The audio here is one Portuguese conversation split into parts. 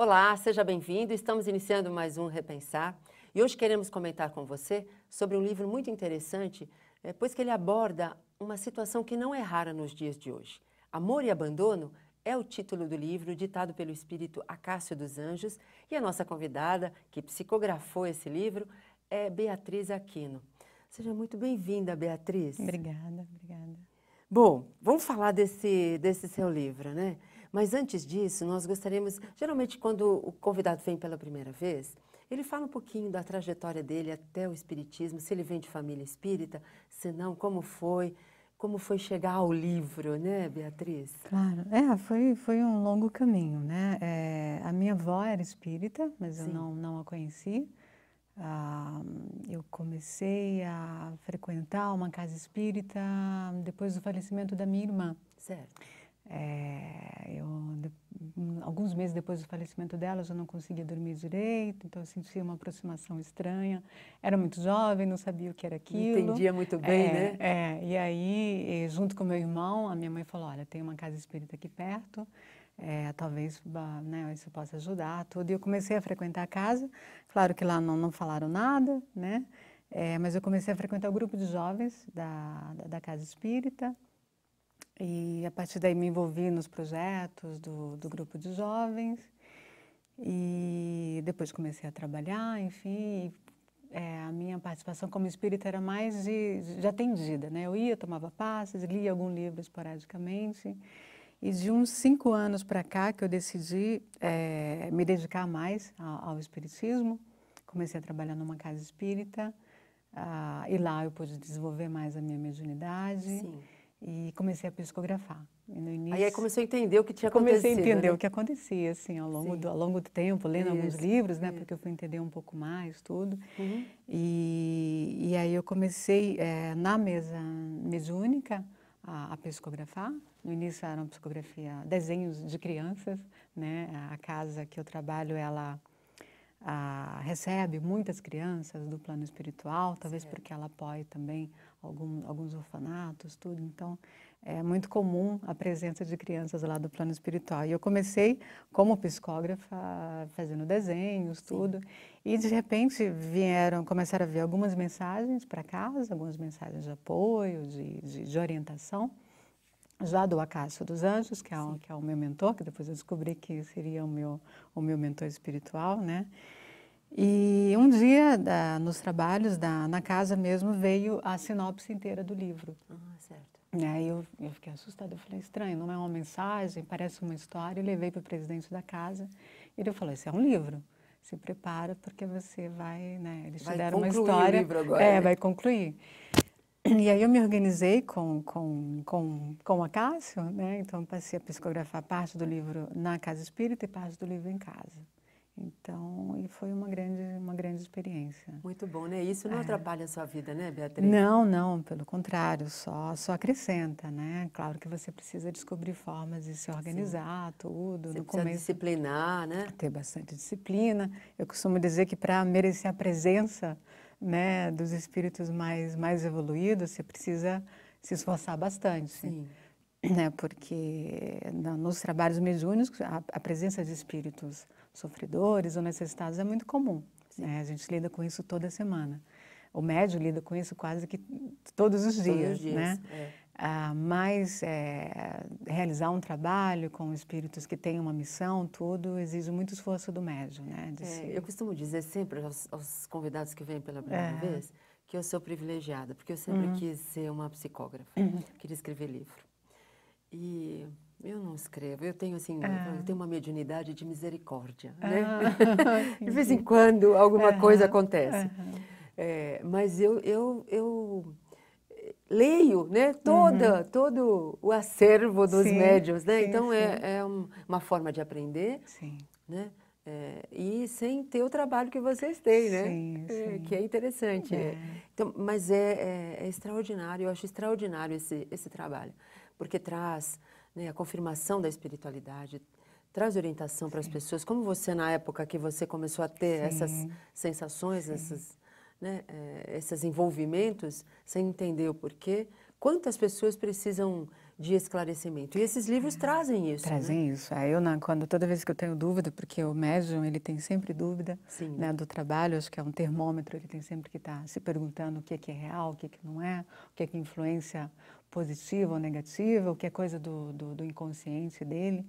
Olá, seja bem-vindo. Estamos iniciando mais um Repensar e hoje queremos comentar com você sobre um livro muito interessante, eh, pois que ele aborda uma situação que não é rara nos dias de hoje. Amor e Abandono é o título do livro ditado pelo espírito Acácio dos Anjos e a nossa convidada que psicografou esse livro é Beatriz Aquino. Seja muito bem-vinda, Beatriz. Obrigada, obrigada. Bom, vamos falar desse, desse seu livro, né? Mas antes disso, nós gostaríamos, geralmente quando o convidado vem pela primeira vez, ele fala um pouquinho da trajetória dele até o espiritismo, se ele vem de família espírita, se não, como foi, como foi chegar ao livro, né, Beatriz? Claro, é, foi, foi um longo caminho, né? É, a minha avó era espírita, mas Sim. eu não, não a conheci. Ah, eu comecei a frequentar uma casa espírita depois do falecimento da minha irmã. Certo. É, eu, de, alguns meses depois do falecimento dela, já não conseguia dormir direito, então eu sentia uma aproximação estranha. Era muito jovem, não sabia o que era aquilo. Entendia muito bem, é, né? É, e aí, junto com meu irmão, a minha mãe falou: Olha, tem uma casa espírita aqui perto, é, talvez né, isso possa ajudar, tudo. E eu comecei a frequentar a casa, claro que lá não, não falaram nada, né? É, mas eu comecei a frequentar o grupo de jovens da, da, da Casa Espírita, e a partir daí me envolvi nos projetos do, do grupo de jovens e depois comecei a trabalhar, enfim. É, a minha participação como espírita era mais de, de atendida, né? Eu ia, tomava passes, lia algum livro esporadicamente. E de uns cinco anos para cá que eu decidi é, me dedicar mais ao, ao, espiritismo, comecei a trabalhar numa casa espírita uh, e lá eu pude desenvolver mais a minha mediunidade. Sim e comecei a psicografar. Início, aí, aí começou a entender o que tinha acontecido. Comecei a entender né? o que acontecia, assim, ao longo, Sim. do, ao longo do tempo, lendo Isso. alguns livros, né? Isso. É. Porque eu fui entender um pouco mais tudo. Uhum. E, e aí eu comecei é, na mesa, mesa única a, a psicografar. No início era uma psicografia, desenhos de crianças, né? A casa que eu trabalho, ela ah, recebe muitas crianças do plano espiritual, talvez porque ela apoia também algum, alguns orfanatos, tudo. Então, é muito comum a presença de crianças lá do plano espiritual. E eu comecei como psicógrafa, fazendo desenhos, Sim. tudo. E de repente vieram, começaram a vir algumas mensagens para casa, algumas mensagens de apoio, de, de, de orientação já do Acácio dos Anjos, que é, o, que é o meu mentor, que depois eu descobri que seria o meu, o meu mentor espiritual, né? E um dia, da, nos trabalhos, da, na casa mesmo, veio a sinopse inteira do livro. Ah, certo. E aí eu, eu fiquei assustada, eu falei, estranho, não é uma mensagem, parece uma história. E levei para o presidente da casa e ele falou, esse é um livro se prepara porque você vai, né, eles vai te deram uma história, agora, é, né? vai concluir. E aí eu me organizei com, com, com, com o Acácio, né? então passei a psicografar parte do livro na Casa Espírita e parte do livro em casa. Então, e foi uma grande, uma grande experiência. Muito bom, né? Isso não é. atrapalha a sua vida, né, Beatriz? Não, não, pelo contrário, só, só acrescenta, né? Claro que você precisa descobrir formas de se organizar, Sim. tudo. Você no começo, disciplinar, né? Ter bastante disciplina. Eu costumo dizer que para merecer a presença né, dos espíritos mais, mais evoluídos, você precisa se esforçar bastante. Sim. Né, porque nos trabalhos mediúnicos, a, a presença de espíritos sofredores ou necessitados é muito comum. Né? A gente lida com isso toda semana. O médium lida com isso quase que todos os todos dias, dias né? É. Ah, mas é, realizar um trabalho com espíritos que têm uma missão, tudo, exige muito esforço do médium, né? É, Eu costumo dizer sempre aos, aos convidados que vêm pela primeira é. vez que eu sou privilegiada, porque eu sempre uhum. quis ser uma psicógrafa, uhum. queria escrever livro. E eu não escrevo, eu tenho assim, eu ah. tenho uma mediunidade de misericórdia, né? ah. né? de vez em quando alguma uhum. coisa acontece. É, mas eu, eu, eu leio né, toda, uhum. todo o acervo dos sim, médios. Né? Sim, então, é, sim. é, é uma forma de aprender. Né? É, e sem ter o trabalho que vocês têm, né? É, que é interessante. É. é. Então, mas é, é, extraordinário, eu acho extraordinário esse, esse trabalho, porque traz né, a confirmação da espiritualidade, traz orientação para as pessoas. Como você, na época que você começou a ter essas sensações, essas né, eh, esses envolvimentos sem entender o porquê, quantas pessoas precisam de esclarecimento. E esses livros ah, trazem isso. Né? Trazem né? isso. eu, quando, toda vez que eu tenho dúvida, porque o médium ele tem sempre dúvida né, do trabalho, acho que é um termômetro, ele tem sempre que estar tá se perguntando o que é, que é real, o que, é que não é, o que é que influência positiva ou negativa, o que é coisa do, do, do inconsciente dele.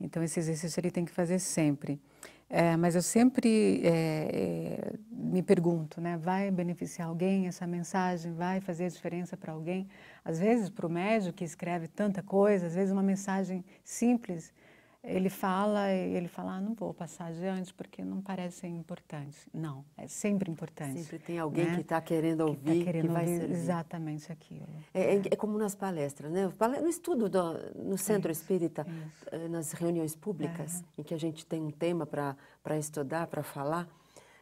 Então, esse exercício ele tem que fazer sempre. É, mas eu sempre é, é me pergunto, né, vai beneficiar alguém essa mensagem? Vai fazer a diferença para alguém? Às vezes, para o médico que escreve tanta coisa, às vezes uma mensagem simples ele fala e ele fala, ah, não vou passar adiante porque não parece importante. Não, é sempre importante. Sempre tem alguém né? que está querendo ouvir, que, tá querendo que tá vai ouvir servir. exatamente aquilo. É, é, é, como nas palestras, né? No estudo do, no centro isso, espírita, isso. Eh, nas reuniões públicas, é. em que a gente tem um tema para estudar, para falar,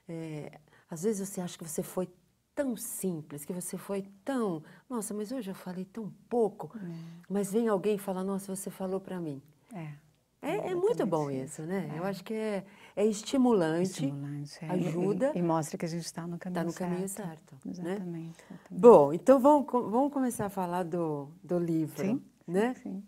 eh, às vezes você acha que você foi tão simples, que você foi tão, nossa, mas hoje eu falei tão pouco, é. mas vem alguém e fala, nossa, você falou para mim. É. É, é muito bom isso, né? É. Eu acho que é, é estimulante, estimulante é. ajuda. E, e, mostra que a gente está tá no caminho certo. Está no caminho certo. Né? exatamente, né? exatamente, Bom, então vamos, vamos começar a falar do, do livro, Sim. né? Sim.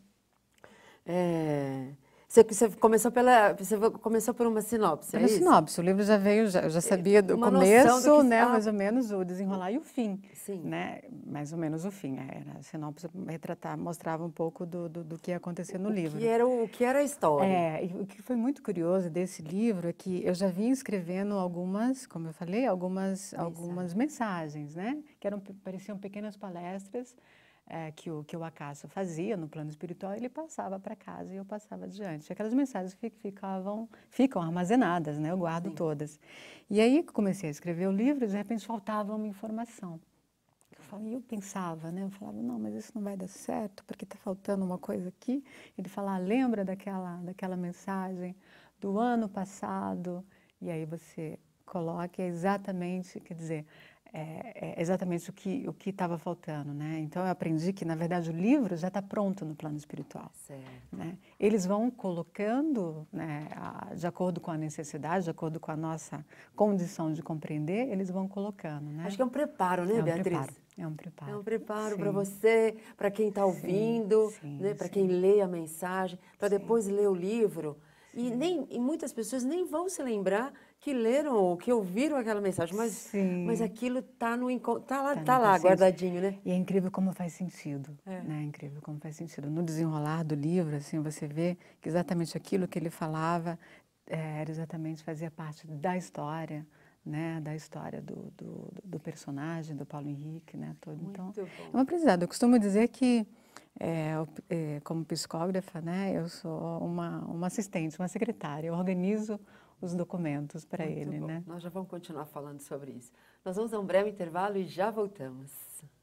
É, você, você, começou pela, você começou por uma sinopse, pela é sinopse. O livro já veio, já, eu já é, sabia do uma começo, do né, está... mais ou menos o desenrolar e o fim, Sim. né? Mais ou menos o fim. É, era a sinopse retratar, mostrava um pouco do, do, do que ia acontecer no o livro. Que era o que era a história. É, o que foi muito curioso desse livro é que eu já vinha escrevendo algumas, como eu falei, algumas mensagens. algumas mensagens, né? Que eram pareciam pequenas palestras é, que, o, que o Acácio fazia no plano espiritual, ele passava para casa e eu passava adiante. Aquelas mensagens que ficavam, ficam armazenadas, né? eu guardo Sim. todas. E aí comecei a escrever o livro e de repente faltava uma informação. Eu falava, e eu pensava, né? Eu falava, não, mas isso não vai dar certo, porque está faltando uma coisa aqui. Ele falava, ah, lembra daquela, daquela mensagem do ano passado? E aí você coloca é exatamente, quer dizer, é, é exatamente o que o que estava faltando, né? Então eu aprendi que na verdade o livro já está pronto no plano espiritual, né? Eles vão colocando, né, a, de acordo com a necessidade, de acordo com a nossa condição de compreender, eles vão colocando, né? Acho que é um preparo, né, é um Beatriz? Preparo. É um preparo. É um preparo para você, para quem está ouvindo, né? para quem lê a mensagem, para depois ler o livro. E, nem, e muitas pessoas nem vão se lembrar que leram ou que ouviram aquela mensagem, mas, Sim. mas aquilo está no tá lá, tá, tá lá guardadinho, né? E é incrível como faz sentido, é. né? É incrível como faz sentido. No desenrolar do livro, assim, você vê que exatamente aquilo que ele falava é, era exatamente fazia parte da história, né, da história do, do, do, personagem, do Paulo Henrique, né, todo. Então, é uma aprendizado. Eu costumo dizer que, é, é, como psicógrafa, né, eu sou uma, uma assistente, uma secretária, eu organizo os documentos para ele, bom. né? Nós já vamos continuar falando sobre isso. Nós vamos a um breve intervalo e já voltamos.